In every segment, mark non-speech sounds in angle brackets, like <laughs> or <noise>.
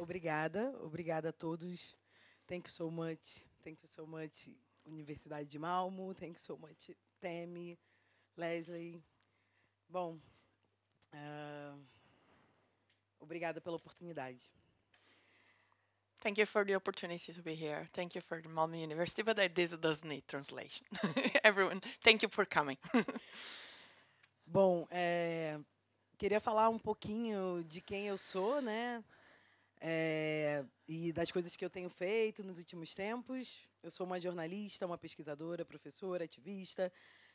Obrigada, obrigada a todos. Thank you so much. Thank you so much, Universidade de Malmo. Thank you so much, Temi, Leslie. Bom, uh, obrigada pela oportunidade. Thank you for the opportunity to be here. Thank you for the Malmo University, but this does need translation. <laughs> Everyone, thank you for coming. <laughs> Bom, é, queria falar um pouquinho de quem eu sou, né? É, e das coisas que eu tenho feito nos últimos tempos, eu sou uma jornalista, uma pesquisadora, professora, ativista,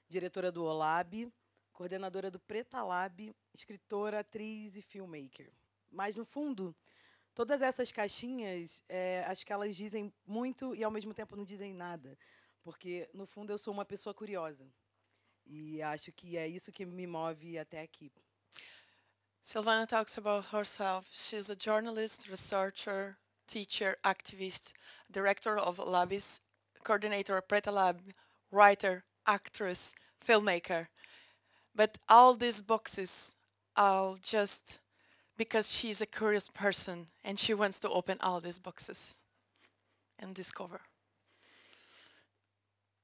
diretora do OLAB, coordenadora do Preta Lab, escritora, atriz e filmmaker. Mas, no fundo, todas essas caixinhas, é, acho que elas dizem muito e, ao mesmo tempo, não dizem nada. Porque, no fundo, eu sou uma pessoa curiosa. E acho que é isso que me move até aqui. Silvana talks about herself. She's a journalist, researcher, teacher, activist, director of Labis, coordinator of Preta Lab, writer, actress, filmmaker. But all these boxes are just because she's a curious person and she wants to open all these boxes and discover.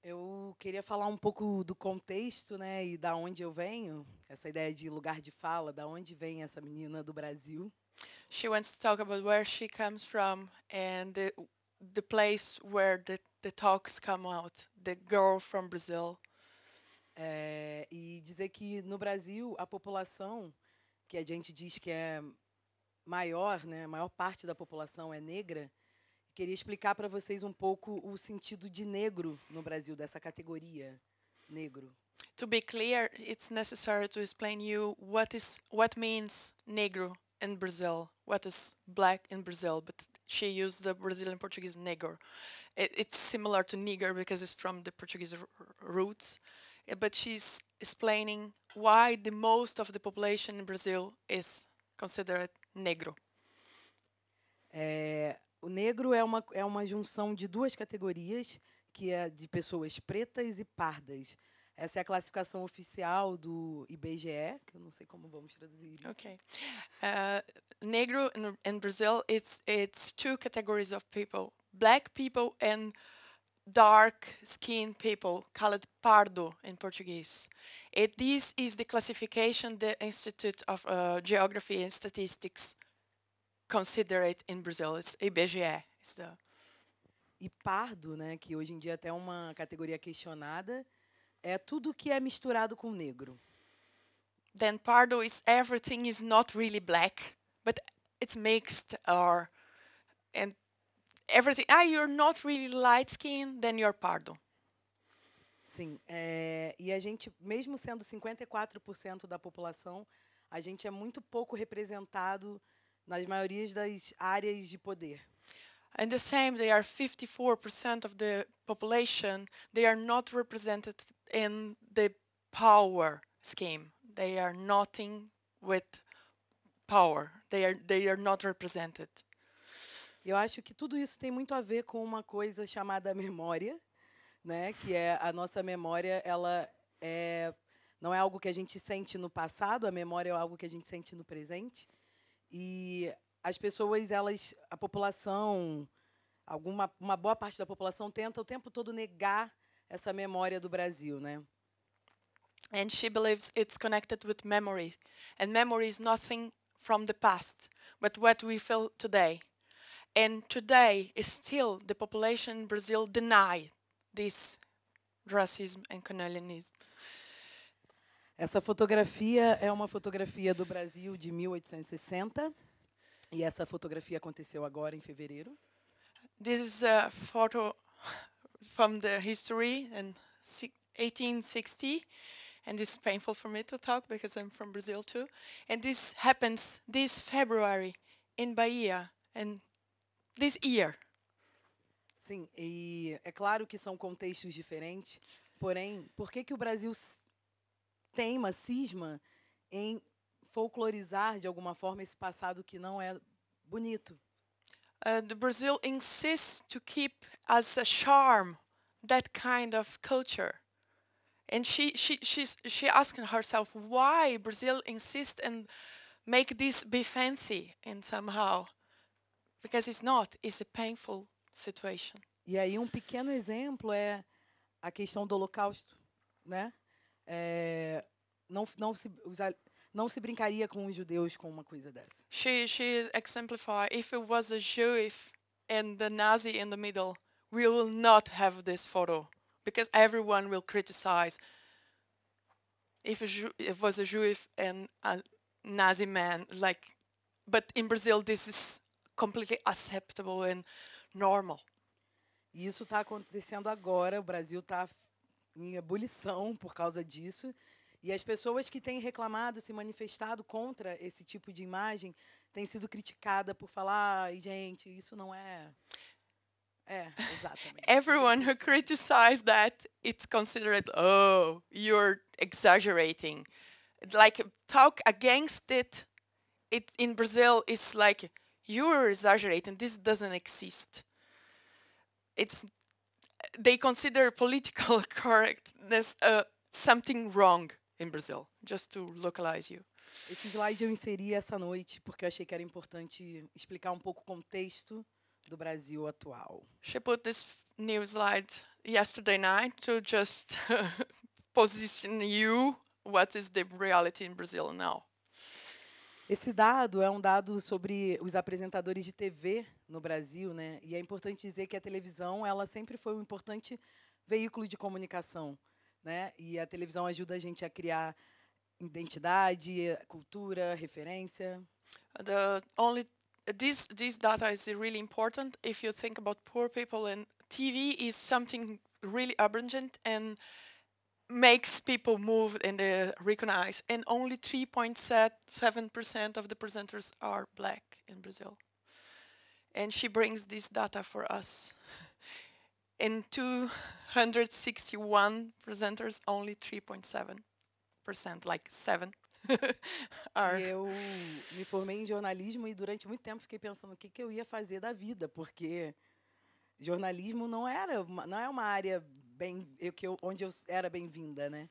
Eu queria falar um pouco do contexto, né, e da onde eu venho. Essa ideia de lugar de fala, da onde vem essa menina do Brasil? She wants to talk about where she comes from and the, the place where the, the talks come out. The girl from Brazil. É, e dizer que no Brasil a população que a gente diz que é maior, né, a maior parte da população é negra Queria explicar para vocês um pouco o sentido de negro no Brasil, dessa categoria negro. To be clear, it's necessary to explain you what is what means negro in Brazil, what is black in Brazil, but she used the Brazilian Portuguese negro. It, it's similar to nigger because it's from the Portuguese roots, eh, but she's explaining why the most of the population in Brazil is considered negro. É, o negro é uma, é uma junção de duas categorias, que é de pessoas pretas e pardas. Essa é a classificação oficial do IBGE, que eu não sei como vamos traduzir isso. Okay. Uh, negro in, in Brazil it's it's two categories of people: black people and dark skinned people, called pardo in Portuguese. It, this is the classification the Institute of uh, Geography and Statistics considerate in Brazil. It's IBGE. It's the e pardo, né, que hoje em dia é até é uma categoria questionada, é tudo que é misturado com negro. Then pardo is everything is not really black, but it's mixed or and everything. Ah, you're not really light skinned, then you're pardo. Sim, é, e a gente, mesmo sendo 54% da população, a gente é muito pouco representado nas maiorias das áreas de poder. And the same, they are 54% of the population. They are not represented in the power scheme. They are nothing with power. They are they are not represented. Eu acho que tudo isso tem muito a ver com uma coisa chamada <laughs> memória, né? Que é a nossa memória, ela é não é algo que a gente sente no passado. A memória é algo que a gente sente no presente. E as pessoas, elas, a população, alguma uma boa parte da população tenta o tempo todo negar essa memória do Brasil, né? And she believes it's connected with memory, and memory is nothing from the past, but what we feel today. And today is still the population in Brazil deny this racism and colonialism. Essa fotografia é uma fotografia do Brasil de 1860 e essa fotografia aconteceu agora em fevereiro. This is a photo from the history in 1860 and it's painful for me to talk because I'm from Brazil too. And this happens this February in Bahia and this year. Sim, e é claro que são contextos diferentes, porém, por que que o Brasil teima, cisma em folclorizar de alguma forma esse passado que não é bonito. Uh, the Brazil insists to keep as a charm that kind of culture. And she she she's she asking herself why Brazil insists and make this be fancy and somehow because it's not, it's a painful situation. E aí um pequeno exemplo é a questão do Holocausto, né? é, não, não, se, não se brincaria com os judeus com uma coisa dessa. She, she exemplifies. if it was a Jew if, and the Nazi in the middle, we will not have this photo. Because everyone will criticize if, a Jew, if it was a Jew if and a Nazi man, like, but in Brazil this is completely acceptable and normal. Isso está acontecendo agora. O Brasil está em ebulição por causa disso. E as pessoas que têm reclamado, se manifestado contra esse tipo de imagem, têm sido criticadas por falar, ai, gente, isso não é. É, exatamente. Everyone who criticizes that, it's considered, oh, you're exaggerating. Like, talk against it, it in Brazil is like, you're exaggerating, this doesn't exist. It's they consider political <laughs> correctness uh, something wrong in Brazil, just to localize you. Esse slide eu inseri essa noite porque eu achei que era importante explicar um pouco o contexto do Brasil atual. She put this new slide yesterday night to just <laughs> position you what is the reality in Brazil now. Esse dado é um dado sobre os apresentadores de TV no Brasil, né? E é importante dizer que a televisão, ela sempre foi um importante veículo de comunicação, né? E a televisão ajuda a gente a criar identidade, cultura, referência. The only this this data is really important if you think about poor people and TV is something really abundant and makes people move and they recognize. And only 3.7% of the presenters are black in Brazil. And she brings this data for us. In 261 presenters, only 3.7%, like 7. <laughs> eu me formei em jornalismo e durante muito tempo fiquei pensando o que, que eu ia fazer da vida, porque jornalismo não era não é uma área bem, eu, que eu, onde eu era bem-vinda, né?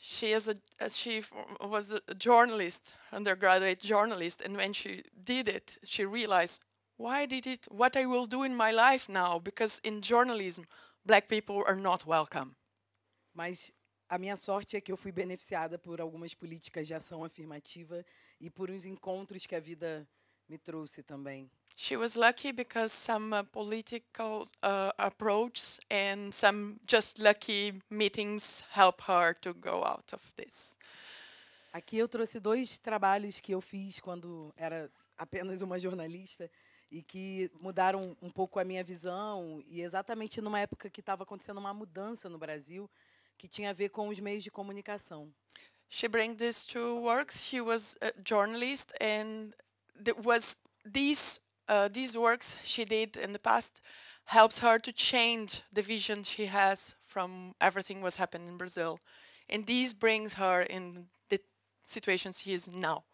She is a, she was a journalist, undergraduate journalist, and when she did it, she realized why did it what I will do in my life now because in journalism black people are not welcome. Mas a minha sorte é que eu fui beneficiada por algumas políticas de ação afirmativa e por uns encontros que a vida me trouxe também she was lucky because some uh, political uh, approaches and some just lucky meetings help her to go out of this. Aqui eu trouxe dois trabalhos que eu fiz quando era apenas uma jornalista e que mudaram um pouco a minha visão e exatamente numa época que estava acontecendo uma mudança no Brasil que tinha a ver com os meios de comunicação. She bring these two works. She was a journalist and there was these uh, these works she did in the past helps her to change the vision she has from everything what's happened in Brazil. And this brings her in the situation she is now.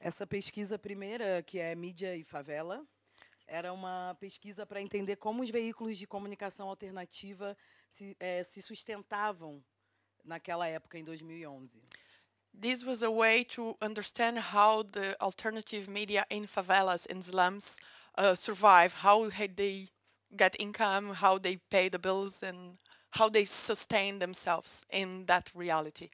Essa pesquisa primeira, que é mídia e favela, era uma pesquisa para entender como os veículos de comunicação alternativa se, eh, se sustentavam naquela época, em 2011. this was a way to understand how the alternative media in favelas and slums uh, survive, how they get income, how they pay the bills, and how they sustain themselves in that reality.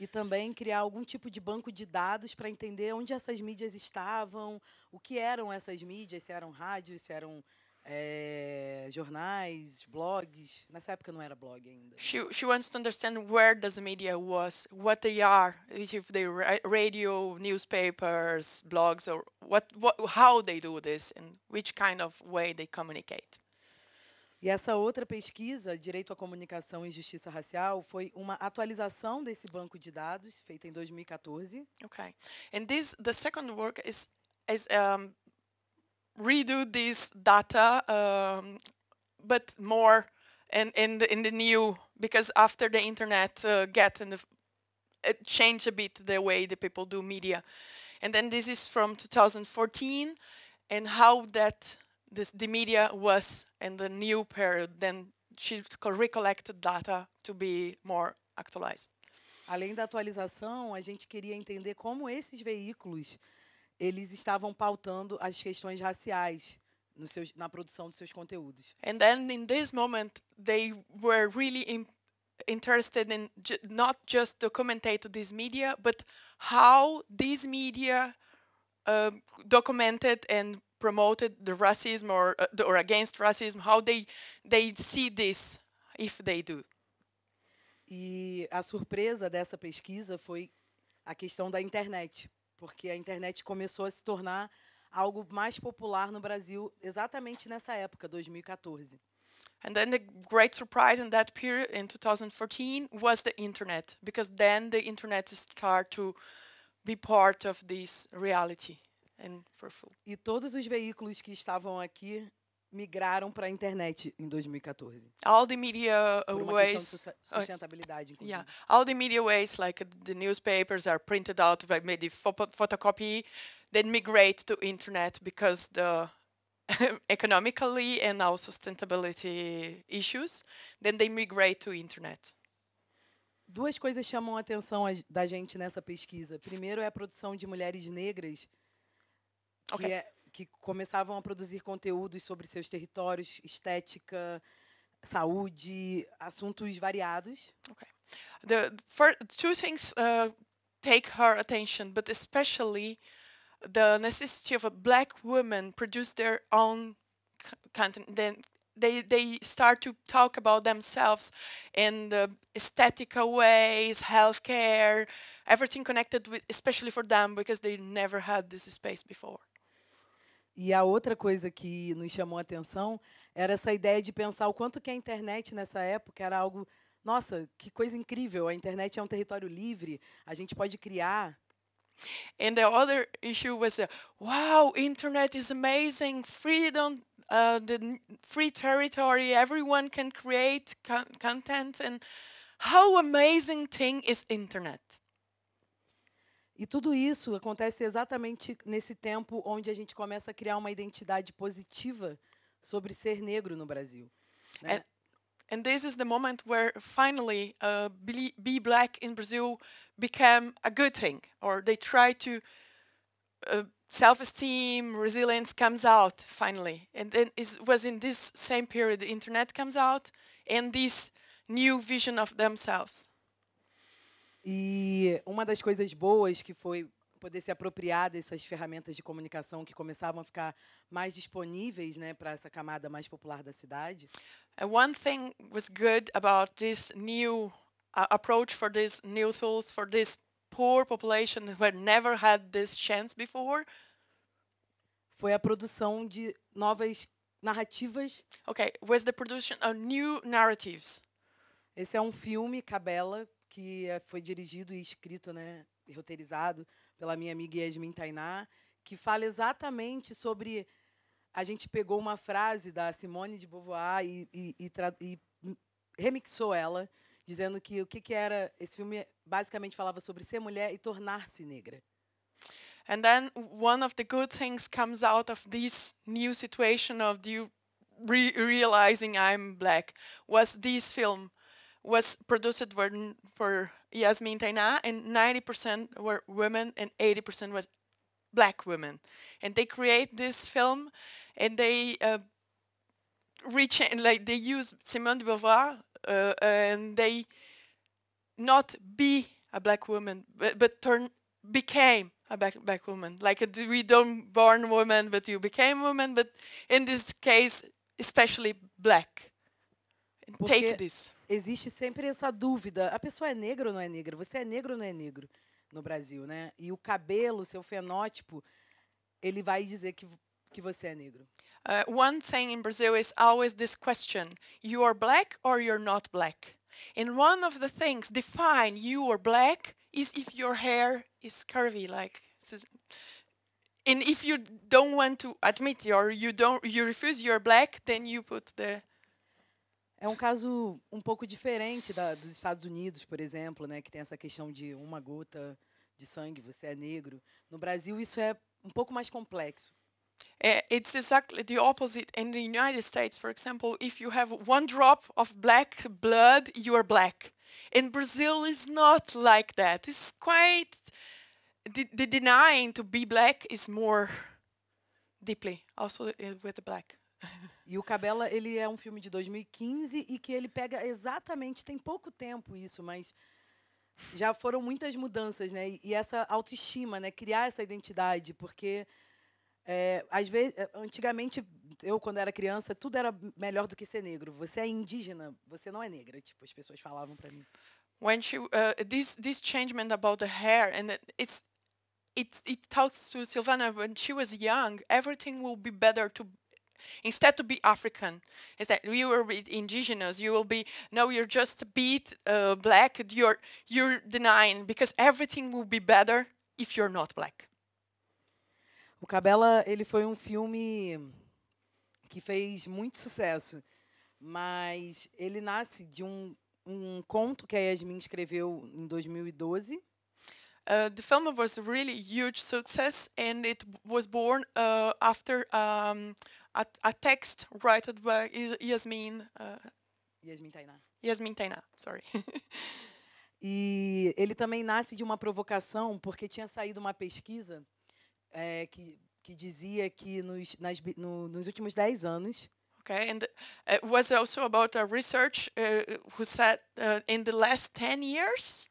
E também criar algum tipo de banco de dados para entender onde essas mídias estavam, o que eram essas mídias, se eram rádios, se eram é, jornais, blogs. Nessa época não era blog ainda. She she wants to understand where does the media was, what they are, if they radio, newspapers, blogs, or what, what how they do this and which kind of way they communicate. E essa outra pesquisa, Direito à Comunicação e Justiça Racial, foi uma atualização desse banco de dados feita em 2014. Okay. And this the second work is is um, redo this data, um, but more in, in, the, in the new, because after the internet uh, get in the, it changed a bit the way the people do media. And then this is from 2014 and how that this, the media was in the new period. Then she recollected data to be more actualized. Além da atualização, a gente queria entender como esses veículos eles estavam pautando as questões raciais seus, na produção dos seus conteúdos. And then in this moment they were really in, interested in not just documentate this media, but how this media uh, documented and promoted the racism or uh, or against racism, how they they see this if they do. E a surpresa dessa pesquisa foi a questão da internet porque a internet começou a se tornar algo mais popular no Brasil exatamente nessa época, 2014. And then the great surprise in that period in 2014 was the internet, because then the internet started to be part of this reality and for full. E todos os veículos que estavam aqui migraram para a internet em 2014. All the media uh, ways oh, sustentabilidade, inclusive. Yeah, all the media ways like the newspapers are printed out by maybe photocopy, then migrate to internet because the <laughs> economically and also sustainability issues, then they migrate to internet. Duas coisas chamam a atenção da gente nessa pesquisa. Primeiro é a produção de mulheres negras, okay. que é que começavam a produzir conteúdos sobre seus territórios, estética, saúde, assuntos variados. Okay. The, the first, two things uh, take her attention, but especially the necessity of a black woman produce their own content. Then they they start to talk about themselves in the aesthetical ways, healthcare, everything connected with, especially for them because they never had this space before. E a outra coisa que nos chamou a atenção era essa ideia de pensar o quanto que a internet nessa época era algo, nossa, que coisa incrível, a internet é um território livre, a gente pode criar And the other issue was, uh, wow, internet is amazing, freedom, uh, the free territory, everyone can create con content, and how amazing thing is internet. E tudo isso acontece exatamente nesse tempo onde a gente começa a criar uma identidade positiva sobre ser negro no Brasil. Né? And, and this is the moment where finally uh, be, be black in Brazil became a good thing, or they try to uh, self-esteem, resilience comes out finally. And then it was in this same period the internet comes out and this new vision of themselves. E uma das coisas boas que foi poder se apropriar dessas ferramentas de comunicação que começavam a ficar mais disponíveis, né, para essa camada mais popular da cidade. And one thing was good about this new uh, approach for these new tools for this poor population who had never had this chance before foi a produção de novas narrativas. Okay, was the production of new narratives. Esse é um filme Cabela que eh, foi dirigido e escrito, né, roteirizado pela minha amiga Yasmin Tainá, que fala exatamente sobre a gente pegou uma frase da Simone de Beauvoir e, e, e, e remixou ela, dizendo que o que, que era esse filme basicamente falava sobre ser mulher e tornar-se negra. And then one of the good things comes out of this new situation of you re realizing I'm black was this film was produced for, for Yasmin Taina, and 90% were women and 80% were black women. And they create this film, and they uh, reach like they use Simone de Beauvoir, uh, and they not be a black woman, but, but turn became a black, black woman. Like a, uh, we don't born woman, but you became woman. But in this case, especially black. Porque Take this. Existe sempre essa dúvida. A pessoa é negra ou não é negra? Você é negro ou não é negro no Brasil, né? E o cabelo, seu fenótipo, ele vai dizer que, que você é negro. Uh, one thing in Brazil is always this question: you are black or you're not black. And one of the things define you are black is if your hair is curvy, like. And if you don't want to admit or you don't you refuse you're black, then you put the é um caso um pouco diferente da, dos Estados Unidos, por exemplo, né, que tem essa questão de uma gota de sangue, você é negro. No Brasil, isso é um pouco mais complexo. É, it's exactly the opposite in the United States. For example, if you have one drop of black blood, you are black. In Brazil, it's not like that. It's quite the, the denying to be black is more deeply also uh, with the black. <laughs> E o Cabela, ele é um filme de 2015 e que ele pega exatamente, tem pouco tempo isso, mas já foram muitas mudanças, né? E essa autoestima, né? Criar essa identidade, porque é, às vezes, é, antigamente, eu quando era criança, tudo era melhor do que ser negro. Você é indígena, você não é negra, tipo as pessoas falavam para mim. When she uh, this this changement about the hair and it's it it talks to Silvana when she was young, everything will be better to Instead to be African, instead you will indigenous. You will be no, you're just a bit uh, black. You're you're denying because everything will be better if you're not black. O Cabela, ele foi um filme que fez muito sucesso, mas ele nasce de um, um conto que a Yasmin escreveu em 2012. Uh, the film was really huge success and it was born uh, after um, a, a text written by Yasmin. Uh, Yasmin Tainá. Yasmin Tainá, sorry. <laughs> e ele também nasce de uma provocação, porque tinha saído uma pesquisa é, que, que dizia que nos, nas, no, nos últimos 10 anos. Okay, and uh, it was also about a research uh, who said uh, in the last 10 years.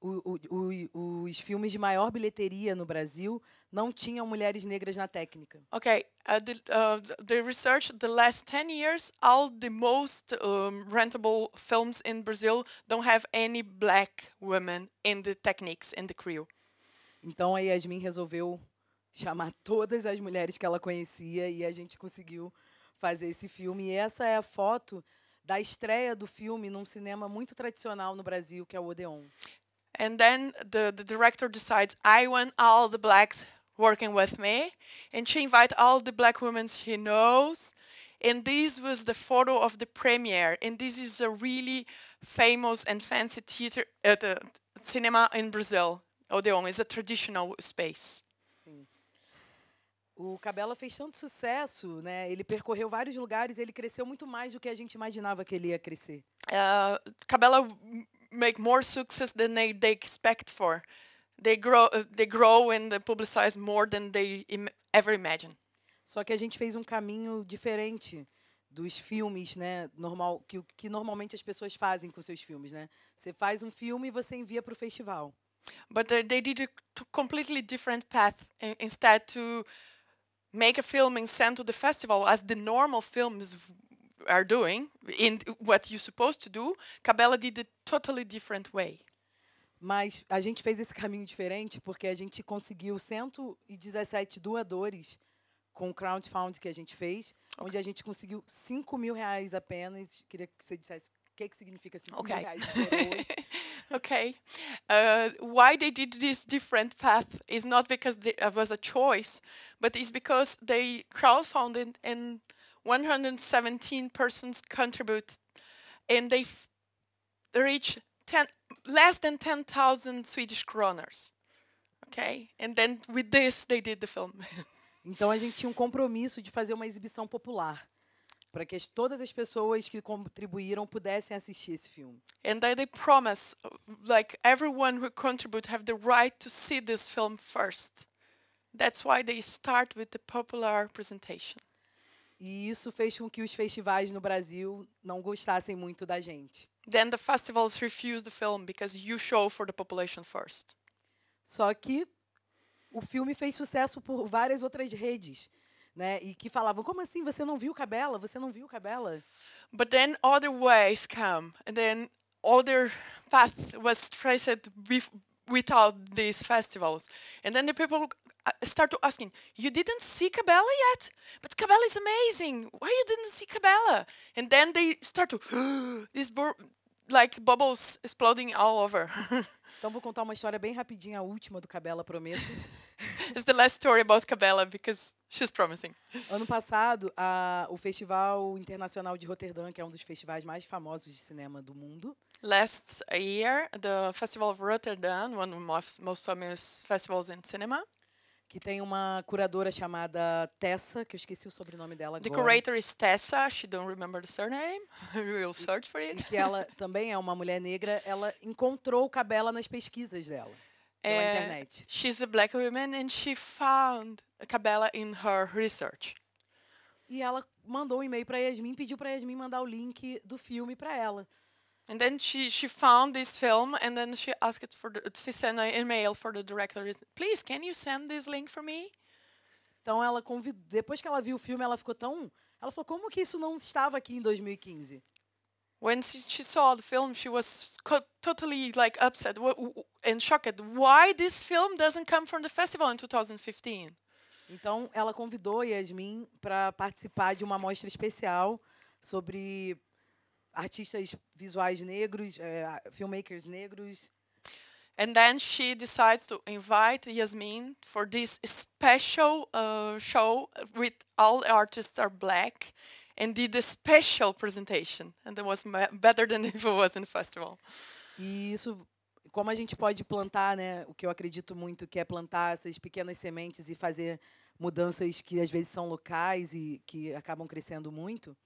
O, o, o, os filmes de maior bilheteria no Brasil não tinham mulheres negras na técnica. Okay, uh, the, uh, the research the last 10 years all the most um, rentable films in Brazil don't have any black women in the techniques in the crew. Então a Yasmin resolveu chamar todas as mulheres que ela conhecia e a gente conseguiu fazer esse filme. E essa é a foto da estreia do filme num cinema muito tradicional no Brasil, que é o Odeon. And then the, the director decides I want all the blacks working with me, and she invited all the black women she knows. And this was the photo of the premiere, and this is a really famous and fancy theater at uh, the cinema in Brazil. Odeon is a traditional space. O Cabela fez tanto sucesso, né? Ele percorreu vários lugares, ele cresceu muito mais do que a gente imaginava que ele ia crescer. Uh, Cabela make more success than they, they expect for. They grow, they grow and they publicize more than they im ever imagine. Só que a gente fez um caminho diferente dos filmes, né? Normal que que normalmente as pessoas fazem com seus filmes, né? Você faz um filme e você envia para o festival. But they, they did a completely different path instead to make a film and send to the festival as the normal films are doing in what you supposed to do. Cabela did a totally different way. Mas a gente fez esse caminho diferente porque a gente conseguiu 117 doadores com o crowdfunding que a gente fez, okay. onde a gente conseguiu 5 mil reais apenas. Queria que você dissesse o que, que significa 5 okay. mil reais <laughs> ok Uh, why they did this different path is not because it was a choice, but it's because they crowdfunded and 117 persons contribute, and they reached ten, less than 10,000 Swedish kroners. Okay? And then with this they did the film. <laughs> então a gente tinha um compromisso de fazer uma exibição popular para que todas as pessoas que contribuíram pudessem assistir esse filme. And they promise like everyone who contribute have the right to see this film first. That's why they start with the popular presentation. E isso fez com que os festivais no Brasil não gostassem muito da gente. Then the festivals refuse the film because you show for the population first. Só que o filme fez sucesso por várias outras redes, né? E que falavam como assim você não viu Cabela? Você não viu Cabela? But then other ways come and then other path was traced without these festivals. And then the people uh, start to asking, you didn't see Cabela yet? But Cabela is amazing. Why you didn't see Cabela? And then they start to, <gasps> this like bubbles exploding all over. <laughs> Então vou contar uma história bem rapidinha, a última do Cabela, prometo. <laughs> It's the last story about Cabela because she's promising. Ano passado, a, o Festival Internacional de Rotterdam, que é um dos festivais mais famosos de cinema do mundo. Last year, the Festival of Rotterdam, one of the most famous festivals in cinema que tem uma curadora chamada Tessa, que eu esqueci o sobrenome dela agora. The curator is Tessa, she don't remember the surname. <laughs> We'll search for it. que ela também é uma mulher negra, ela encontrou o Cabela nas pesquisas dela. Pela é, internet. She's a black woman and she found Cabela in her research. E ela mandou um e-mail para Yasmin, pediu para Yasmin mandar o link do filme para ela. And then she, she found this film and then she asked for the, to send an email for the director. Please, can you send this link for me? Então ela convidou, depois que ela viu o filme, ela ficou tão, ela falou como que isso não estava aqui em 2015? When she, she saw the film, she was totally like upset and shocked. Why this film doesn't come from the festival in 2015? Então ela convidou Yasmin para participar de uma mostra especial sobre artistas visuais negros, é, filmmakers negros. And then she decides to invite Yasmin for this special uh, show with all artists are black and did a special presentation and it was better than <laughs> if it was in festival. E isso como a gente pode plantar, né, o que eu acredito muito que é plantar essas pequenas sementes e fazer mudanças que às vezes são locais e que acabam crescendo muito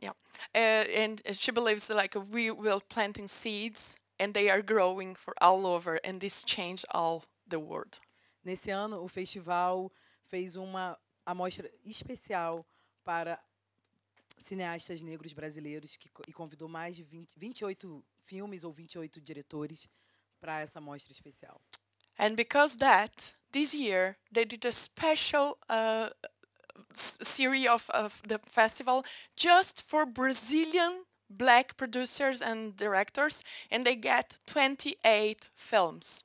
yeah uh, and uh, she believes like we will planting seeds and they are growing for all over and this change all the world nesse ano o festival fez uma amostra especial para cineastas negros brasileiros que, e convidou mais de 20, 28 filmes ou 28 diretores para essa mostra especial. And because that, this year they did a special uh, series of, of the festival just for Brazilian black producers and directors, and they get 28 films.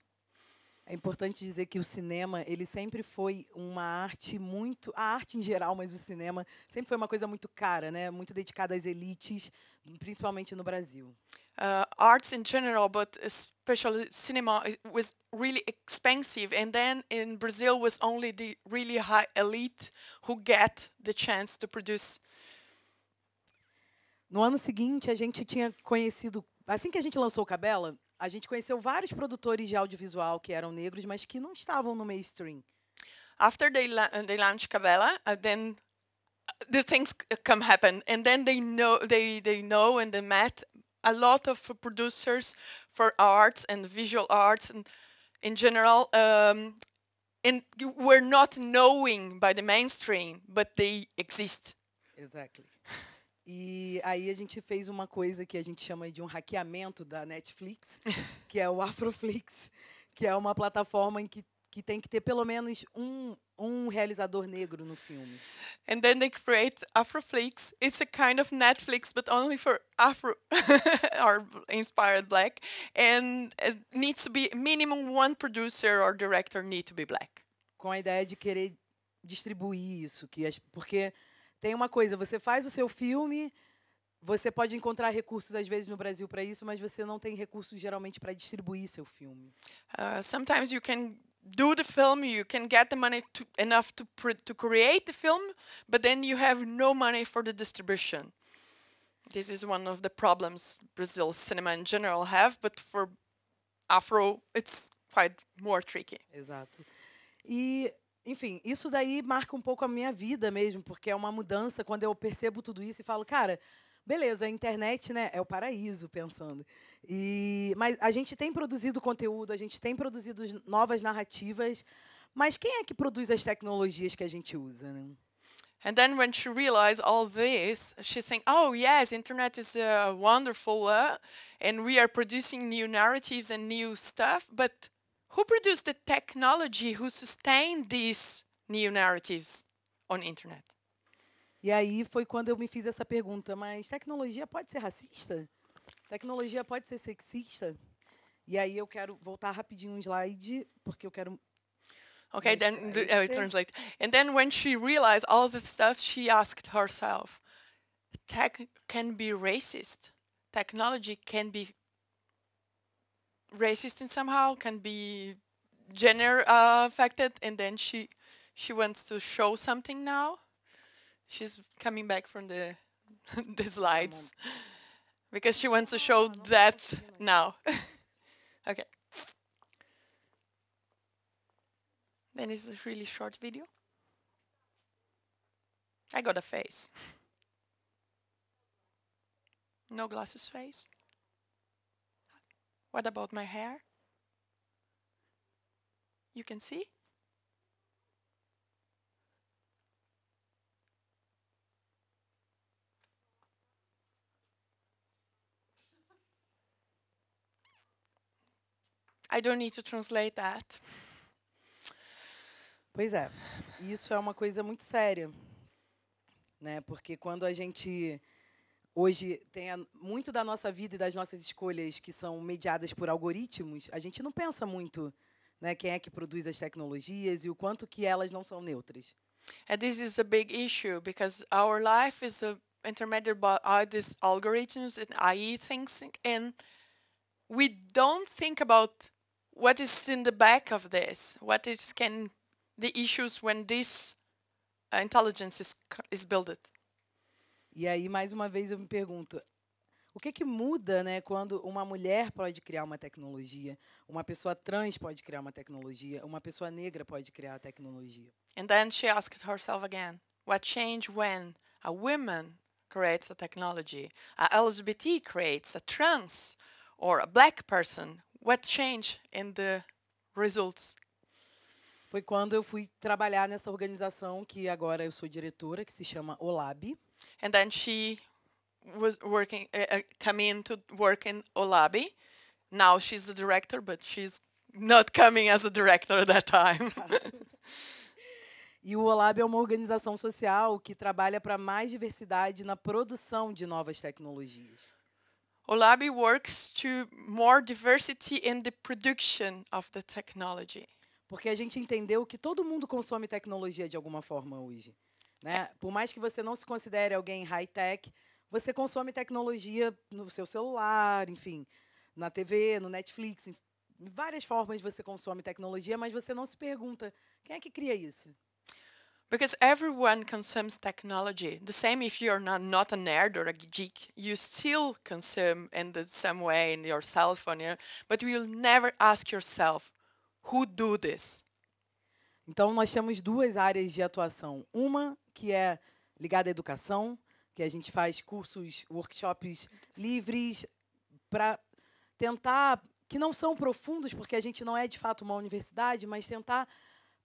É importante dizer que o cinema, ele sempre foi uma arte muito, a arte em geral, mas o cinema sempre foi uma coisa muito cara, né? Muito dedicada às elites principalmente no Brasil. Uh, arts in general, but especially cinema was really expensive, and then in Brazil was only the really high elite who get the chance to produce. No ano seguinte, a gente tinha conhecido, assim que a gente lançou o Cabela, a gente conheceu vários produtores de audiovisual que eram negros, mas que não estavam no mainstream. After they, la they launched Cabela, uh, then The things can uh, happen and then they know they they know and they met a lot of producers for arts and visual arts and in general um, and were not knowing by the mainstream but they exist exactly E aí a gente fez uma coisa que a gente chama de um hackeamento da Netflix, <laughs> que é o Afroflix, que é uma plataforma em que que tem que ter pelo menos um um realizador negro no filme. And then they create Afroflix. It's a kind of Netflix, but only for Afro <laughs> or inspired black, and it needs to be minimum one producer or director need to be black. Com a ideia de querer distribuir isso, que as, porque tem uma coisa, você faz o seu filme, você pode encontrar recursos às vezes no Brasil para isso, mas você não tem recursos geralmente para distribuir seu filme. Uh, sometimes you can do the film you can get the money to, enough to to create the film but then you have no money for the distribution this is one of the problems brazil cinema in general have but for afro it's quite more tricky exato e enfim isso daí marca um pouco a minha vida mesmo porque é uma mudança quando eu percebo tudo isso e falo cara beleza a internet né é o paraíso pensando e, mas a gente tem produzido conteúdo, a gente tem produzido novas narrativas, mas quem é que produz as tecnologias que a gente usa, né? And then when she realized all this, she think, "Oh yes, internet is a wonderful, uh, and we are producing new narratives and new stuff. But who produced the technology? Who sustained these new narratives on internet?" E aí foi quando eu me fiz essa pergunta, mas tecnologia pode ser racista? Tecnologia pode ser sexista? E aí eu quero voltar rapidinho um slide, porque eu quero Okay, then the, uh, it And then when she realized all this stuff, she asked herself, tech can be racist. Technology can be racist in somehow, can be gender uh, affected. And then she she wants to show something now. She's coming back from the <laughs> the slides because she wants to show that now. <laughs> okay. Then it's a really short video. I got a face. No glasses face. What about my hair? You can see? I don't need to translate that. Pois é, isso é uma coisa muito séria, né? Porque quando a gente hoje tem a, muito da nossa vida e das nossas escolhas que são mediadas por algoritmos, a gente não pensa muito, né? Quem é que produz as tecnologias e o quanto que elas não são neutras. And this is a big issue because our life is intermediated by all these algorithms and AI things, and we don't think about what is in the back of this? What is can the issues when this uh, intelligence is, is built? E aí mais uma vez eu me pergunto, o que que muda, né, quando uma mulher pode criar uma tecnologia, uma pessoa trans pode criar uma tecnologia, uma pessoa negra pode criar a tecnologia? And then she asked herself again, what change when a woman creates a technology, a LGBT creates a trans or a black person What changed and the results? Foi quando eu fui trabalhar nessa organização que agora eu sou diretora, que se chama OLAB. And then she was working, uh, eh, eh, coming to work in OLAB. Now she's the director, but she's not coming as a director at that time. <laughs> e o OLAB é uma organização social que trabalha para mais diversidade na produção de novas tecnologias. Olabi works to more diversity in the production of the technology. Porque a gente entendeu que todo mundo consome tecnologia de alguma forma hoje, né? É. Por mais que você não se considere alguém high tech, você consome tecnologia no seu celular, enfim, na TV, no Netflix, em várias formas você consome tecnologia, mas você não se pergunta quem é que cria isso, because everyone consumes technology. The same if you're not, not a nerd or a geek, you still consume in the, some way in your cell phone, you but you'll never ask yourself, who do this? Então nós temos duas áreas de atuação. Uma que é ligada à educação, que a gente faz cursos, workshops livres para tentar que não são profundos, porque a gente não é de fato uma universidade, mas tentar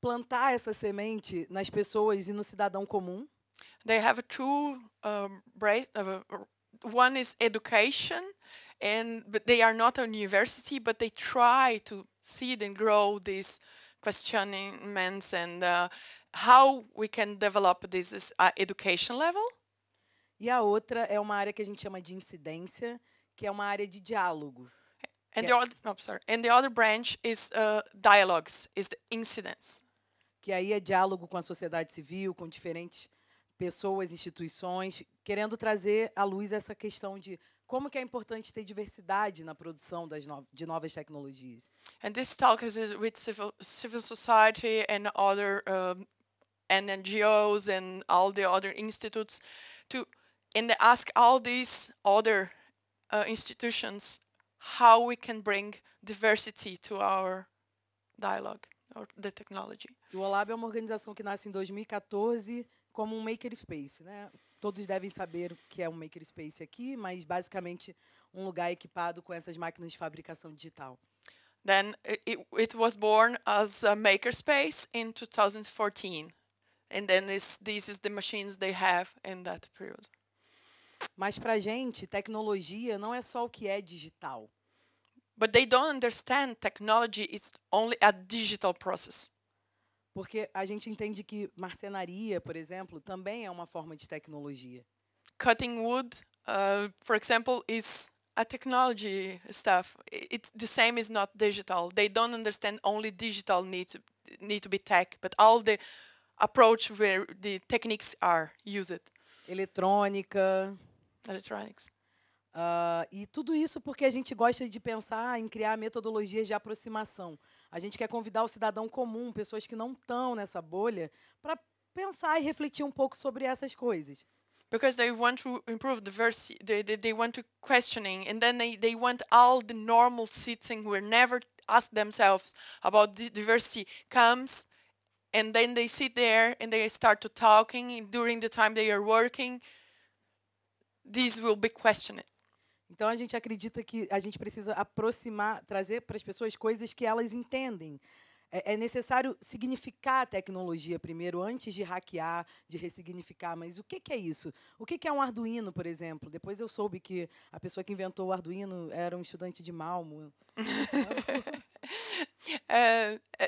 plantar essa semente nas pessoas e no cidadão comum. They have two um, uh, one is education and but they are not a university but they try to seed and grow these questionments and uh, how we can develop this uh, education level. E a outra é uma área que a gente chama de incidência, que é uma área de diálogo. And yeah. the other, no, sorry. And the other branch is uh, dialogues, is the incidents. Que aí é diálogo com a sociedade civil, com diferentes pessoas, instituições, querendo trazer à luz essa questão de como que é importante ter diversidade na produção das no de novas tecnologias. And this talk is with civil, civil society and other um, NGOs and all the other institutes to and ask all these other uh, institutions how we can bring diversity to our dialogue or the technology. O OLAB é uma organização que nasce em 2014 como um makerspace, né? Todos devem saber o que é um makerspace aqui, mas basicamente um lugar equipado com essas máquinas de fabricação digital. Then it, it was born as a makerspace in 2014, and then this, this is the machines they have in that period. Mas para gente, tecnologia não é só o que é digital. But they don't understand technology is only a digital process. Porque a gente entende que marcenaria, por exemplo, também é uma forma de tecnologia. Cutting wood, uh, for example, is a technology stuff. it the same is not digital. They don't understand only digital need to need to be tech, but all the approach where the techniques are used. Eletrônica. Electronics. Uh, e tudo isso porque a gente gosta de pensar em criar metodologias de aproximação. A gente quer convidar o cidadão comum, pessoas que não estão nessa bolha, para pensar e refletir um pouco sobre essas coisas. Because they want to improve diversity, they, they, they want to questioning, and then they, they want all the normal sitting where never ask themselves about diversity comes, and then they sit there and they start to talking during the time they are working, will be questioned. Então a gente acredita que a gente precisa aproximar, trazer para as pessoas coisas que elas entendem. É, é necessário significar a tecnologia primeiro, antes de hackear, de ressignificar. Mas o que, é isso? O que, que é um Arduino, por exemplo? Depois eu soube que a pessoa que inventou o Arduino era um estudante de Malmo. <laughs> Então, Uh, uh,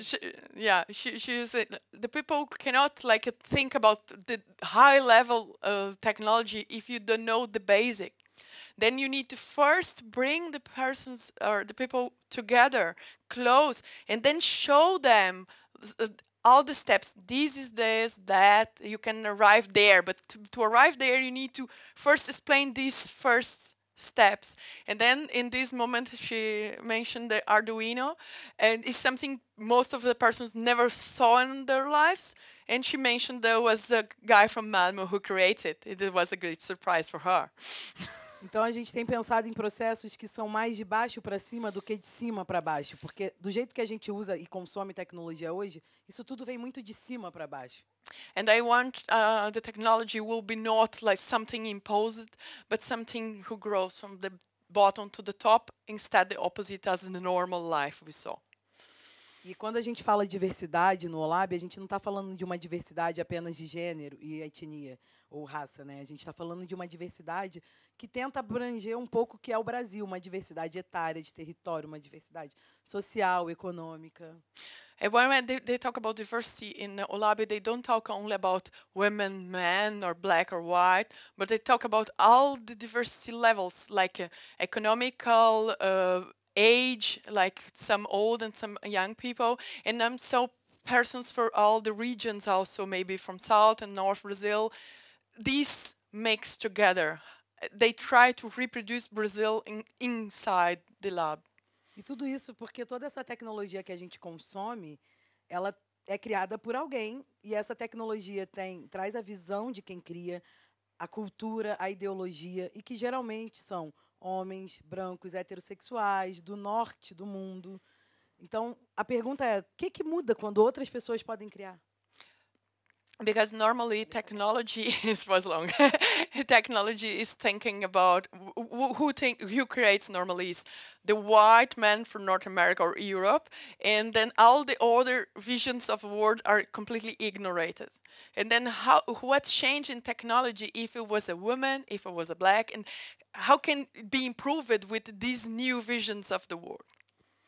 she, yeah, she, she's the people cannot like think about the high level uh, technology if you don't know the basic. Then you need to first bring the persons or the people together, close, and then show them uh, all the steps. This is this, that. You can arrive there, but to, to arrive there, you need to first explain this first steps. And then in this moment, she mentioned the Arduino, and it's something most of the persons never saw in their lives. And she mentioned there was a guy from Malmo who created it. It was a great surprise for her. <laughs> Então a gente tem pensado em processos que são mais de baixo para cima do que de cima para baixo, porque do jeito que a gente usa e consome tecnologia hoje, isso tudo vem muito de cima para baixo. And I want uh, the technology will be not like something imposed, but something who grows from the bottom to the top, instead the opposite as in the normal life we saw. E quando a gente fala diversidade no Olab, a gente não está falando de uma diversidade apenas de gênero e etnia ou raça, né? A gente está falando de uma diversidade que tenta abranger um pouco o que é o Brasil, uma diversidade etária de território, uma diversidade social, econômica. And when they, they talk about diversity in Olabi, they don't talk only about women, men, or black or white, but they talk about all the diversity levels, like uh, economical, uh, age, like some old and some young people, and I'm so persons for all the regions also maybe from south and north brazil this makes together they try to reproduce Brazil in, inside the lab. E tudo isso porque toda essa tecnologia que a gente consome, ela é criada por alguém e essa tecnologia tem traz a visão de quem cria, a cultura, a ideologia e que geralmente são homens brancos heterossexuais do norte do mundo. Então, a pergunta é: o que, que muda quando outras pessoas podem criar? Because normally technology <laughs> is was long. <laughs> <laughs> technology is thinking about who think who creates normally is the white man from North America or Europe, and then all the other visions of the world are completely ignored. And then how what change in technology if it was a woman, if it was a black, and how can it be improved with these new visions of the world?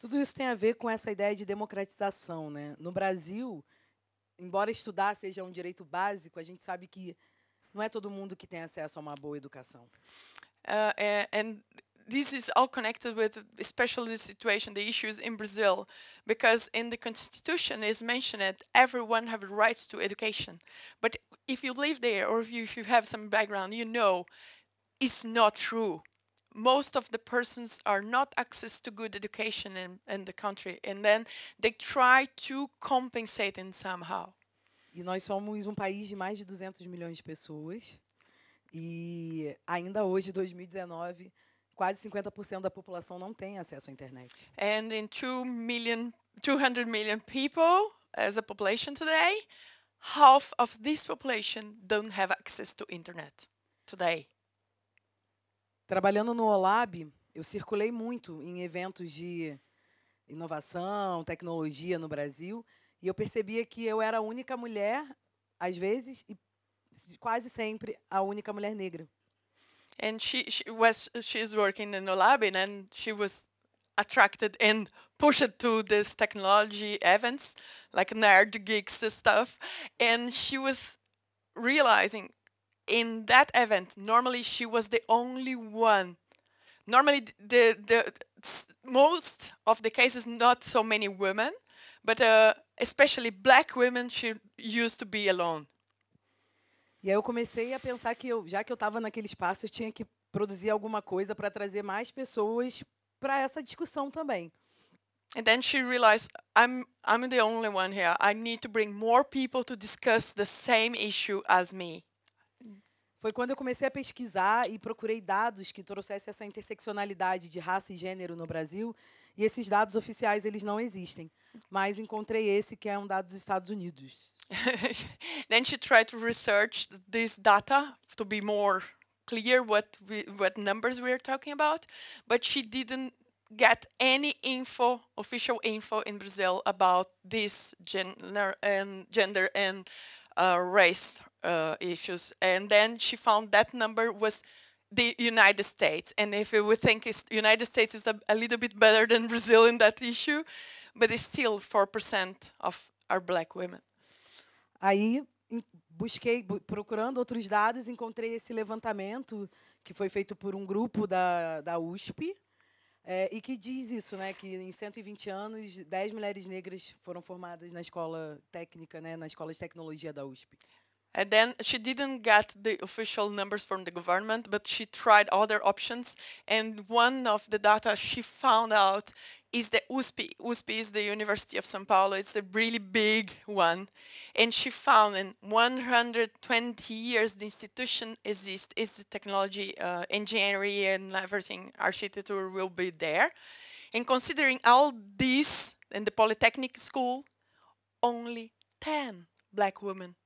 Tudo isso tem a ver com essa ideia de democratização, né? No Brasil, embora estudar seja um direito básico, a gente sabe que não é todo mundo que tem acesso a uma boa educação. Uh, eh, and this is all connected with especially the situation, the issues in Brazil, because in the constitution is mentioned that everyone have rights to education. But if you live there or if you, if you have some background, you know it's not true. Most of the persons are not access to good education in, in the country, and then they try to compensate in somehow. E nós somos um país de mais de 200 milhões de pessoas. E ainda hoje, 2019, quase 50% da população não tem acesso à internet. And in 2 million 200 million people as a population today, half of this population don't have access to internet today. Trabalhando no Olab, eu circulei muito em eventos de inovação, tecnologia no Brasil e eu percebia que eu era a única mulher, às vezes, e quase sempre a única mulher negra. And she, she was she's working in a lab and she was attracted and pushed to this technology events like nerd geeks stuff and she was realizing in that event normally she was the only one normally the the most of the cases not so many women but uh, especially black women should used to be alone. E aí eu comecei a pensar que eu, já que eu estava naquele espaço, eu tinha que produzir alguma coisa para trazer mais pessoas para essa discussão também. And then she realized I'm I'm the only one here. I need to bring more people to discuss the same issue as me. Foi quando eu comecei a pesquisar e procurei dados que trouxessem essa interseccionalidade de raça e gênero no Brasil E esses dados oficiais eles não existem, mas encontrei esse que é um dado dos Estados Unidos. <laughs> Then she tried to research this data to be more clear what we, what numbers we are talking about, but she didn't get any info, official info in Brazil about this gender and um, gender and uh, race uh, issues. And then she found that number was the United States. And if we think the United States is a, a, little bit better than Brazil in that issue, but it's still 4% of our black women. Aí busquei procurando outros dados, encontrei esse levantamento que foi feito por um grupo da, da USP. É, e que diz isso, né? Que em 120 anos, 10 mulheres negras foram formadas na escola técnica, né? Na escola de tecnologia da USP. And then she didn't get the official numbers from the government, but she tried other options. And one of the data she found out is the USP. USP is the University of Sao Paulo. It's a really big one. And she found in 120 years the institution exists, is the technology, uh, engineering and everything, architecture will be there. And considering all this in the Polytechnic school, only 10 black women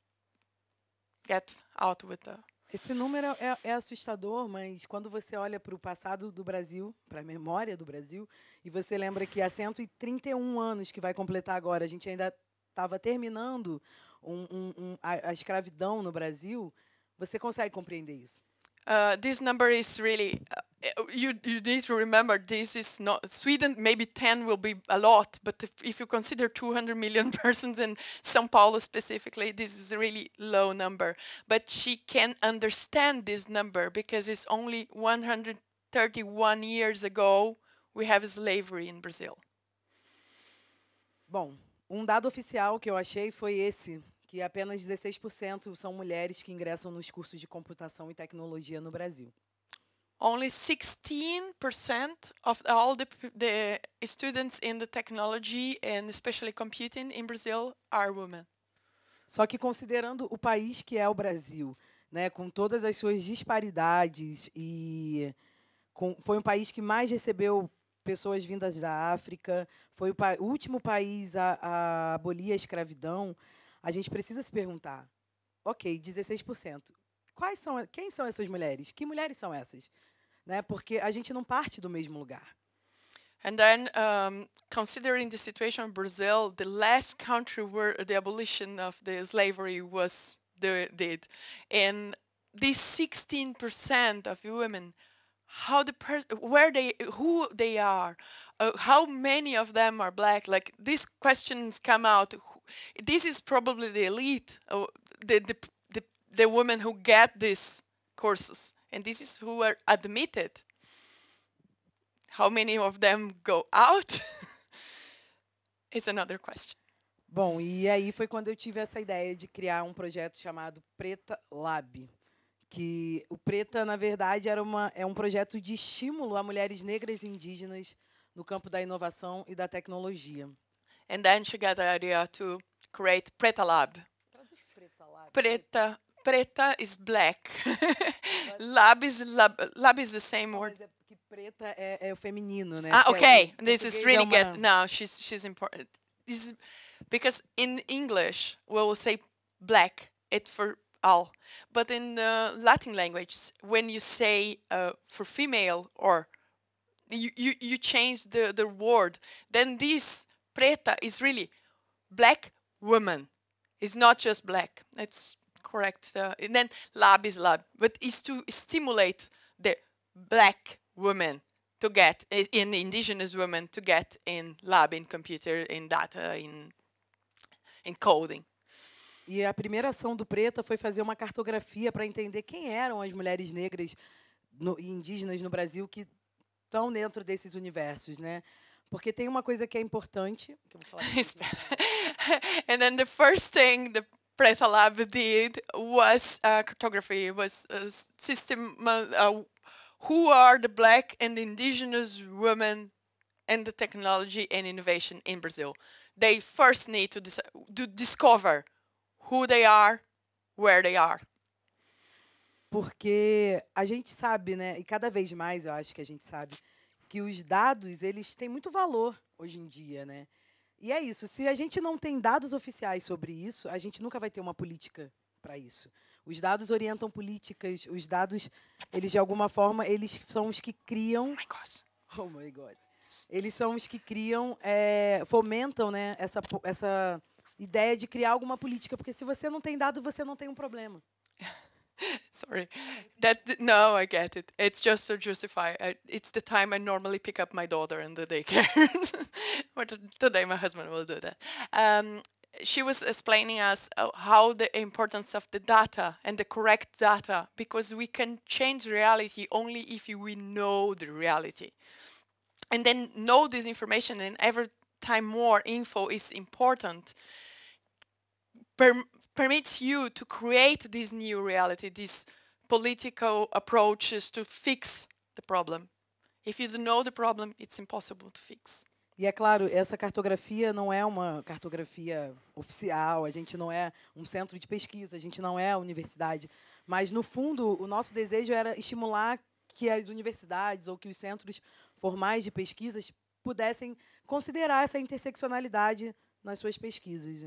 Get Out with the. Esse número é, é assustador, mas quando você olha para o passado do Brasil, para a memória do Brasil, e você lembra que há 131 anos que vai completar agora, a gente ainda estava terminando um, um, um, a, a escravidão no Brasil, você consegue compreender isso. Uh, this number is really uh, uh, you you need to remember this is not Sweden. Maybe ten will be a lot, but if, if you consider 200 million <laughs> persons in São Paulo specifically, this is a really low number. But she can understand this number because it's only 131 years ago we have slavery in Brazil. Bom, um dado oficial que eu achei foi esse que apenas 16% são mulheres que ingressam nos cursos de computação e tecnologia no Brasil. Only 16% of all the, the students in the technology and especially computing in Brazil are women. Só que considerando o país que é o Brasil, né, com todas as suas disparidades e com, foi um país que mais recebeu pessoas vindas da África, foi o, pa, o último país a, a abolir a escravidão a gente precisa se perguntar: ok, 16%. Quais são, quem são essas mulheres? Que mulheres são essas? Né? Porque a gente não parte do mesmo lugar. And then, um, considering the situation in Brazil, the last country where the abolition of the slavery was the, did, and these 16% of women, how the pers- where they, who they are, uh, how many of them are black? Like these questions come out: this is probably the elite, oh, the, the, the, the women who get these courses. And this is who are admitted. How many of them go out? is <laughs> another question. Bom, e aí foi quando eu tive essa ideia de criar um projeto chamado Preta Lab, que o Preta, na verdade, era uma, é um projeto de estímulo a mulheres negras e indígenas no campo da inovação e da tecnologia. And then she got the idea to create Preta Lab. Preta, preta is black. <laughs> <laughs> lab is lab, lab is the same word. preta é, é o feminino, né? Ah, okay. This is really good. No, she's she's important. This is because in English we will say black it for all, but in the Latin language when you say uh, for female or you, you, you change the, the word, then this preta is really black woman. It's not just black. It's correct. Uh, and then lab is lab, but is to stimulate the black woman to get eh, in indigenous women to get in lab, in computer, in data, in in coding. E a primeira ação do Preta foi fazer uma cartografia para entender quem eram as mulheres negras e indígenas no Brasil que estão dentro desses universos, né? Porque tem uma coisa que é importante. Que eu vou falar <laughs> né? <laughs> And then the first thing the Preta Lab did was uh, cartography, was a uh, system uh, uh, who are the black and indigenous women and the technology and innovation in Brazil. They first need to, dis to discover who they are, where they are. Porque a gente sabe, né? E cada vez mais eu acho que a gente sabe que os dados eles têm muito valor hoje em dia, né? E é isso. Se a gente não tem dados oficiais sobre isso, a gente nunca vai ter uma política para isso. Os dados orientam políticas. Os dados, eles de alguma forma, eles são os que criam. Oh my God. Oh my God. Eles são os que criam, é, fomentam, né? Essa essa ideia de criar alguma política, porque se você não tem dado, você não tem um problema. <laughs> <laughs> Sorry. That no, I get it. It's just to justify. I, uh, it's the time I normally pick up my daughter in the daycare. <laughs> but today my husband will do that. Um, she was explaining us uh, how the importance of the data and the correct data because we can change reality only if we know the reality and then know this information and every time more info is important per permits you to create this new reality, these political approaches to fix the problem. If you don't know the problem, it's impossible to fix. E é claro, essa cartografia não é uma cartografia oficial, a gente não é um centro de pesquisa, a gente não é a universidade. Mas, no fundo, o nosso desejo era estimular que as universidades ou que os centros formais de pesquisas pudessem considerar essa interseccionalidade nas suas pesquisas.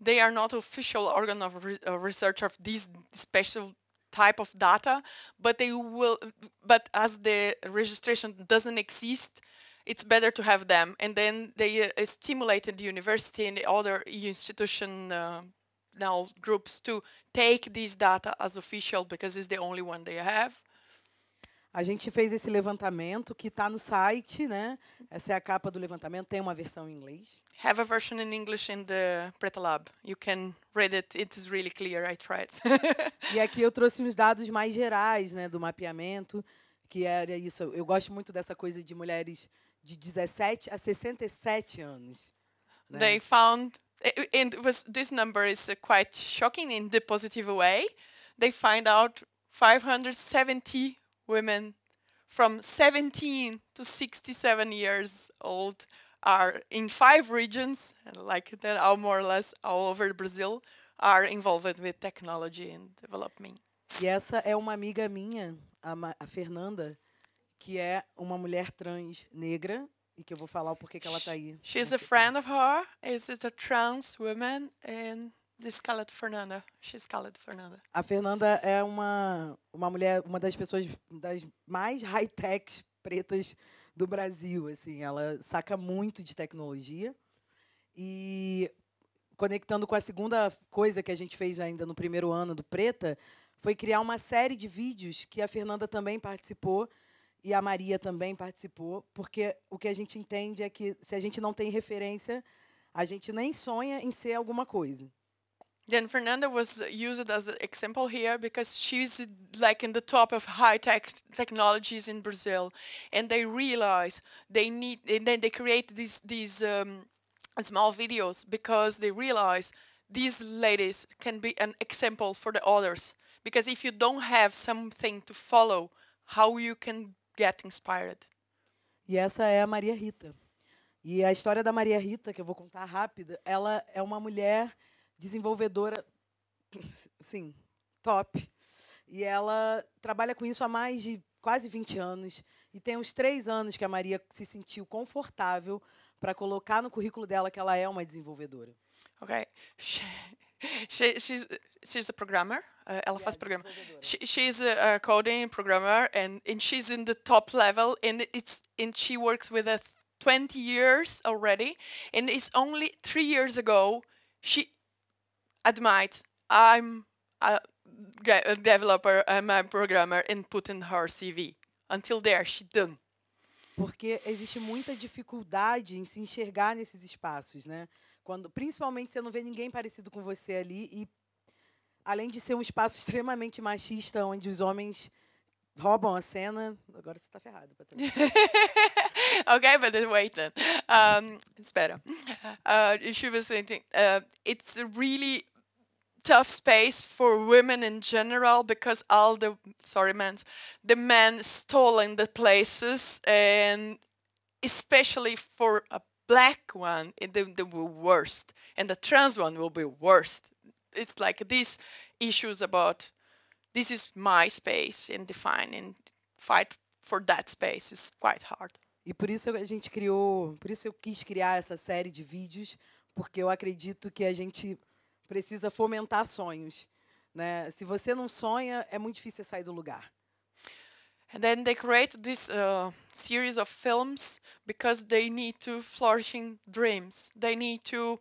They are not official organ of re uh, research of this special type of data, but they will. But as the registration doesn't exist, it's better to have them. And then they uh, stimulated the university and the other institution uh, now groups to take this data as official because it's the only one they have. A gente fez esse levantamento que está no site, né? Essa é a capa do levantamento, tem uma versão em inglês. Have a version in English in the Preta Lab. You can read it. is really clear. I tried. <laughs> e aqui eu trouxe uns dados mais gerais, né, do mapeamento, que era isso. Eu gosto muito dessa coisa de mulheres de 17 a 67 anos. Né? They found and was this number is quite shocking in the positive way. They find out 570 women from 17 to 67 years old are in five regions, like that are more or less all over Brazil, are involved with technology and development. E essa é uma amiga minha, a, Ma a Fernanda, que é uma mulher trans negra e que eu vou falar o porquê que ela está aí. She's a friend of her. Is a trans woman and do Fernanda, x escala do Fernanda. A Fernanda é uma, uma mulher, uma das pessoas das mais high-tech pretas do Brasil, assim, ela saca muito de tecnologia. E conectando com a segunda coisa que a gente fez ainda no primeiro ano do Preta, foi criar uma série de vídeos que a Fernanda também participou e a Maria também participou, porque o que a gente entende é que se a gente não tem referência, a gente nem sonha em ser alguma coisa. Then Fernanda was used as an example here because she's like in the top of high tech technologies in Brazil, and they realize they need, and then they create these these um, small videos because they realize these ladies can be an example for the others. Because if you don't have something to follow, how you can get inspired? E essa é a Maria Rita. E a história da Maria Rita que eu vou contar rápida, ela é uma mulher desenvolvedora, <coughs> sim, top. E ela trabalha com isso há mais de quase 20 anos. E tem uns três anos que a Maria se sentiu confortável para colocar no currículo dela que ela é uma desenvolvedora. Ok. She, she, she's, she's a programmer. Uh, ela yeah, faz é programa. She, she's a, a, coding programmer and, and she's in the top level and it's and she works with us 20 years already and it's only three years ago she admit I'm a developer, I'm a programmer and put in her CV. Until there, she done. Porque existe muita dificuldade em se enxergar nesses espaços, né? Quando, principalmente você não vê ninguém parecido com você ali e além de ser um espaço <laughs> extremamente machista onde os homens roubam a cena, agora você está ferrado, Patrícia. <laughs> okay, but wait then. Um, espera. Uh, she was saying, uh, it's really tough space for women in general because all the sorry men the men stolen the places and especially for a black one it the, the worst and the trans one will be worst it's like these issues about this is my space and defining fight for that space is quite hard e por isso a gente criou por isso eu quis criar essa série de vídeos porque eu acredito que a gente precisa fomentar sonhos. Né? Se você não sonha, é muito difícil sair do lugar. And then they create this uh, series of films because they need to flourishing dreams. They need to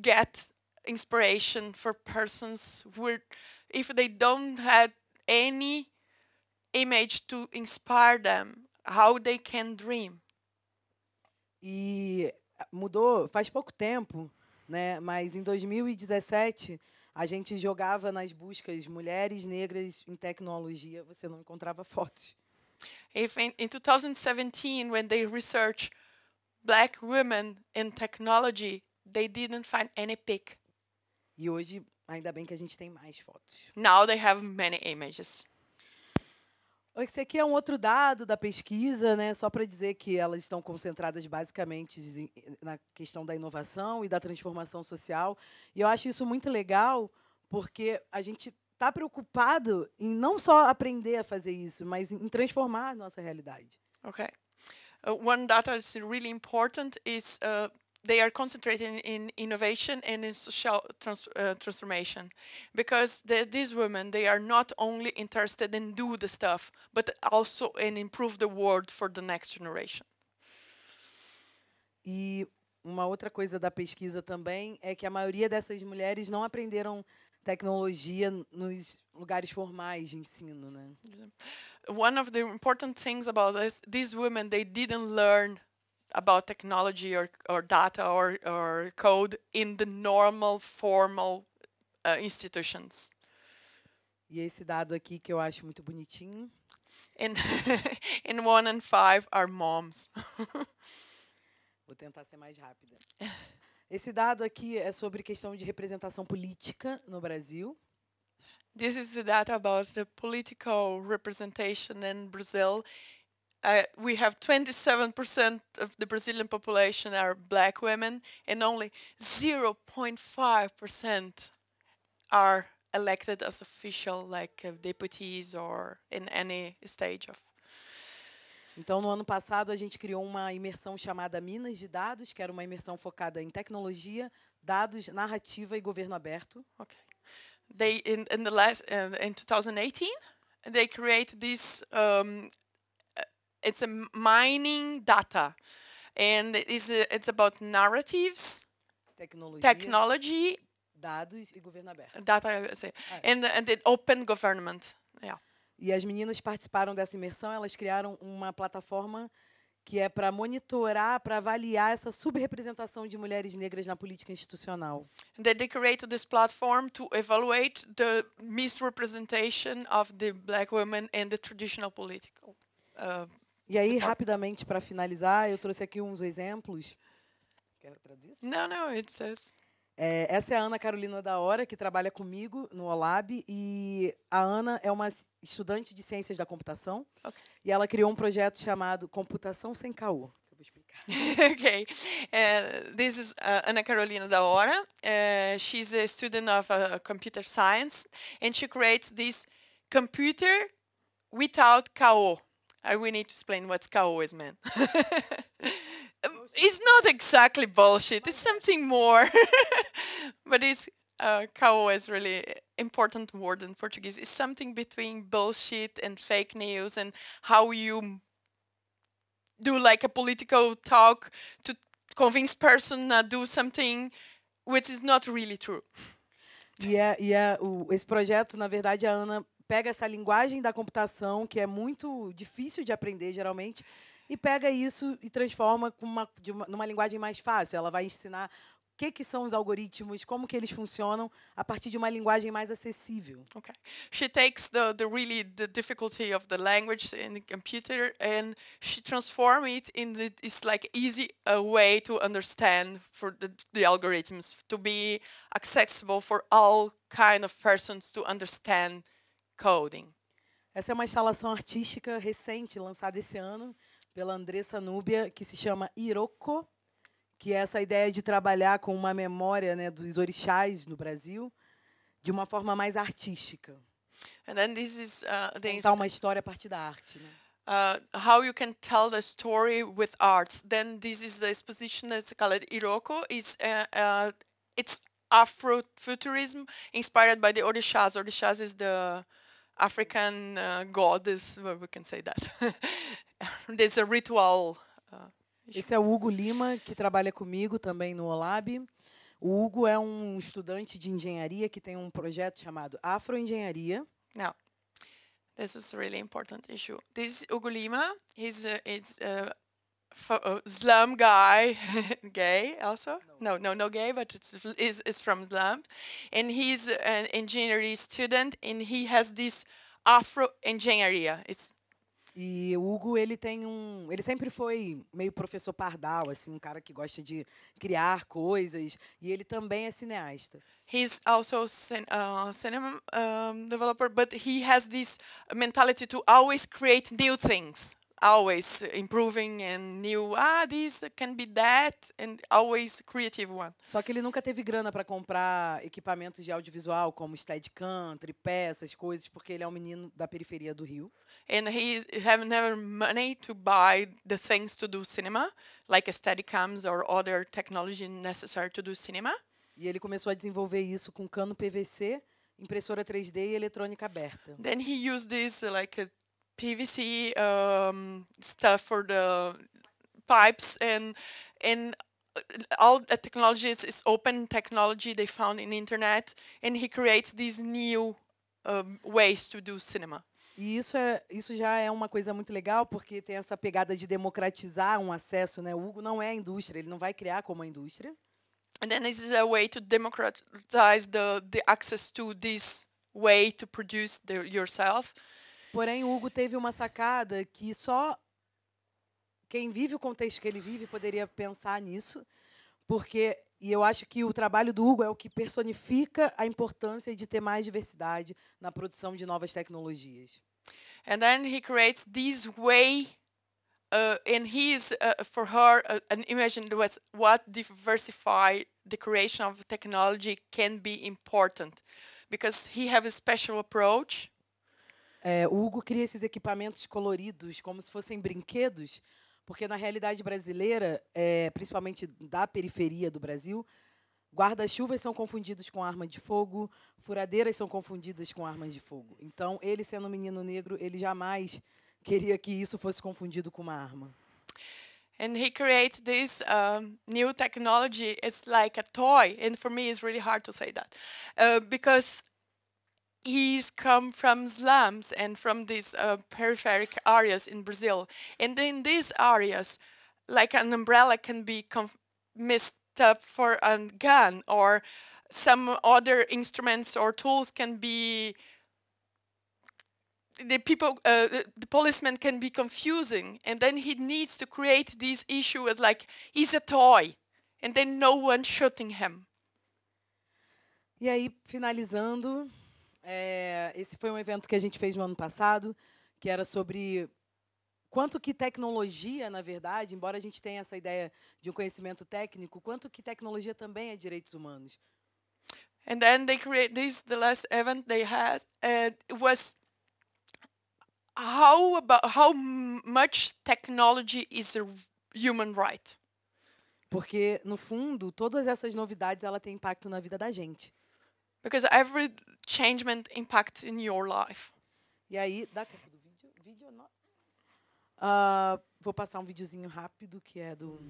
get inspiration for persons who, if they don't have any image to inspire them, how they can dream. E mudou faz pouco tempo né? Mas em 2017 a gente jogava nas buscas mulheres negras em tecnologia, você não encontrava fotos. If in, in 2017 when they research black women in technology, they didn't find any pic. E hoje ainda bem que a gente tem mais fotos. Now they have many images. Esse aqui é um outro dado da pesquisa, né? só para dizer que elas estão concentradas basicamente na questão da inovação e da transformação social. E eu acho isso muito legal, porque a gente está preocupado em não só aprender a fazer isso, mas em transformar a nossa realidade. Ok. Uh, one data that's really important is uh, they are concentrating in innovation and in social trans uh, transformation because the, these women they are not only interested in do the stuff but also in improve the world for the next generation. E uma outra coisa da pesquisa também é que a maioria dessas mulheres não aprenderam tecnologia nos lugares formais de ensino, né? One of the important things about this, these women they didn't learn about technology or, or data or, or code in the normal formal uh, institutions. E esse dado aqui que eu acho muito bonitinho. In, <laughs> in one and five are moms. <laughs> Vou tentar ser mais rápida. Esse dado aqui é sobre questão de representação política no Brasil. This is the data about the political representation in Brazil uh, we have 27% of the Brazilian population are black women, and only 0.5% are elected as official, like uh, deputies or in any stage of Então, no ano passado, a gente criou uma imersão chamada Minas de Dados, que era uma imersão focada em tecnologia, dados, narrativa e governo aberto. Okay. They in, in the last uh, in 2018 they created this um, It's a mining data, and it's a, uh, it's about narratives, technology, dados e governo aberto. Data, ah, é. and, and open government. Yeah. E as meninas participaram dessa imersão. Elas criaram uma plataforma que é para monitorar, para avaliar essa subrepresentação de mulheres negras na política institucional. And they created this platform to evaluate the misrepresentation of the black women in the traditional political uh, e aí, rapidamente, para finalizar, eu trouxe aqui uns exemplos. Quer traduzir isso? Não, não, it says. É, essa é a Ana Carolina da Hora, que trabalha comigo no OLAB. E a Ana é uma estudante de ciências da computação. Okay. E ela criou um projeto chamado Computação Sem Caô. <laughs> okay. Uh, this is uh, Ana Carolina da Hora. Uh, she's a student of uh, computer science, and she creates this computer without chaos. I will need to explain what Cowboys meant. <laughs> Um, it's not exactly bullshit. It's something more, <laughs> but it's uh, is really important word in Portuguese. It's something between bullshit and fake news and how you do like a political talk to convince person to do something which is not really true. Yeah, yeah. O, esse projeto, na verdade, a Ana pega essa linguagem da computação, que é muito difícil de aprender, geralmente, e pega isso e transforma uma, uma, numa linguagem mais fácil. Ela vai ensinar o que, que são os algoritmos, como que eles funcionam, a partir de uma linguagem mais acessível. Okay. She takes the, the really the difficulty of the language in the computer and she transform it in the, this like easy uh, way to understand for the, the algorithms to be accessible for all kind of persons to understand Coding. Essa é uma instalação artística recente, lançada esse ano pela Andressa Núbia, que se chama Iroko, que é essa ideia de trabalhar com uma memória né, dos orixás no Brasil de uma forma mais artística. And then this is, uh, this Contar uma história a partir da arte. Né? Uh, how you can tell the story with arts. Then this is the exposition that's called Iroko. It's uh, uh, it's Afrofuturism inspired by the Orishas. Orishas is the African uh, goddess, well, we can say that. <laughs> There's a ritual. Uh, Esse é o Hugo Lima, que trabalha comigo também no OLAB. O Hugo é um estudante de engenharia que tem um projeto chamado Afroengenharia. Now, this is a really important issue. This Hugo Lima. He's, uh, uh, Uh, slum guy, <laughs> gay also. No. no, no, no gay, but it's is, is from slum, and he's an engineering student, and he has this Afro engineering. It's E o Hugo, ele tem um. Ele sempre foi meio professor pardal, assim, um cara que gosta de criar coisas. E ele também é cineasta. He's also cin uh, cinema um, developer, but he has this mentality to always create new things always improving and new. Ah, this can be that and always creative one. Só que ele nunca teve grana para comprar equipamentos de audiovisual como Steadicam, tripé, essas coisas, porque ele é um menino da periferia do Rio. And he have never money to buy the things to do cinema, like Steadicams or other technology necessary to do cinema. E ele começou a desenvolver isso com cano PVC, impressora 3D e eletrônica aberta. Then he used this like PVC um, stuff for the pipes and and uh, all the technologies is open technology they found in internet and he creates these new um, ways to do cinema. E isso, é, isso já é uma coisa muito legal, porque tem essa pegada de democratizar um acesso. Né? O Hugo não é a indústria, ele não vai criar como a indústria. And then this is a way to democratize the, the access to this way to produce the, yourself. Porém, Hugo teve uma sacada que só quem vive o contexto que ele vive poderia pensar nisso, porque e eu acho que o trabalho do Hugo é o que personifica a importância de ter mais diversidade na produção de novas tecnologias. And then he creates this way uh, in his uh, for her uh, an imagine was what diversify the creation of technology can be important because he have a special approach é, o Hugo cria esses equipamentos coloridos como se fossem brinquedos, porque na realidade brasileira, é, principalmente da periferia do Brasil, guarda-chuvas são confundidos com arma de fogo, furadeiras são confundidas com armas de fogo. Então, ele sendo um menino negro, ele jamais queria que isso fosse confundido com uma arma. And he created this um, new technology. It's like a toy, and for me, it's really hard to say that uh, because he's come from slums and from these uh, areas in Brazil. And in these areas, like an umbrella can be mixed up for a gun or some other instruments or tools can be the people uh, the, the policeman can be confusing and then he needs to create this issue as like he's a toy and then no one shooting him E aí, finalizando, É, esse foi um evento que a gente fez no ano passado, que era sobre quanto que tecnologia, na verdade, embora a gente tenha essa ideia de um conhecimento técnico, quanto que tecnologia também é direitos humanos. And then they create this the last event they had and it was how about how much technology is a human right. Porque no fundo, todas essas novidades ela tem impacto na vida da gente. Because every changement impacts in your life. E aí, dá tempo do vídeo? Vídeo não. Uh, vou passar um videozinho rápido que é do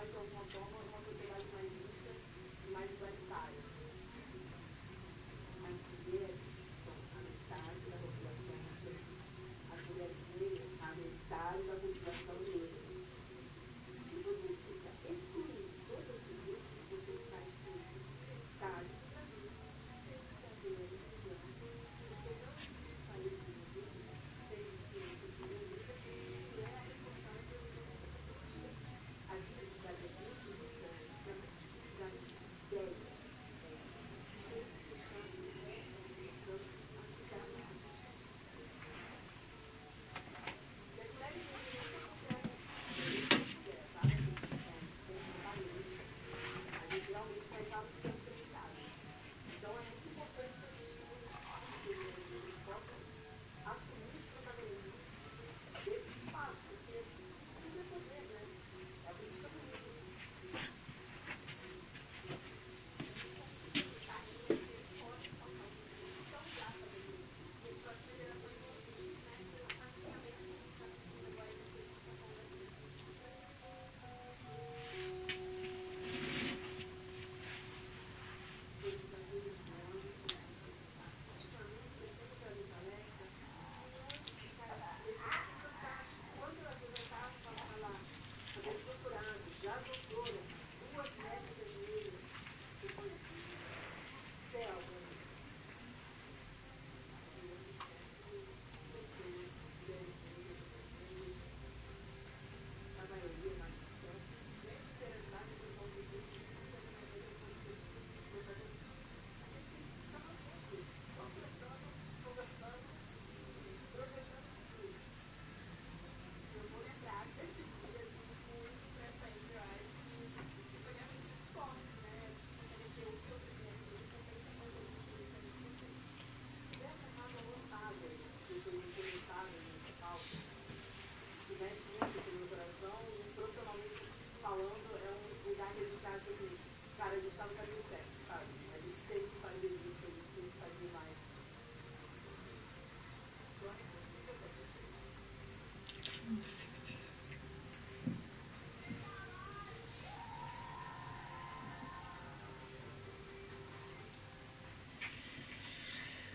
I don't know, don't know.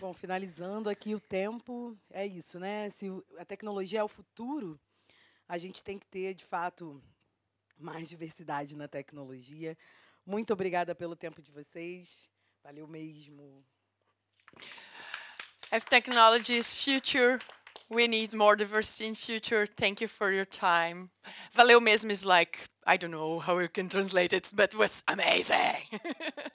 Bom, finalizando aqui o tempo, é isso, né? Se a tecnologia é o futuro, a gente tem que ter, de fato, mais diversidade na tecnologia. Muito obrigada pelo tempo de vocês. Valeu mesmo. If technology is future, we need more diversity in future. Thank you for your time. Valeu mesmo is like I don't know how you can translate it, but it was amazing. <laughs>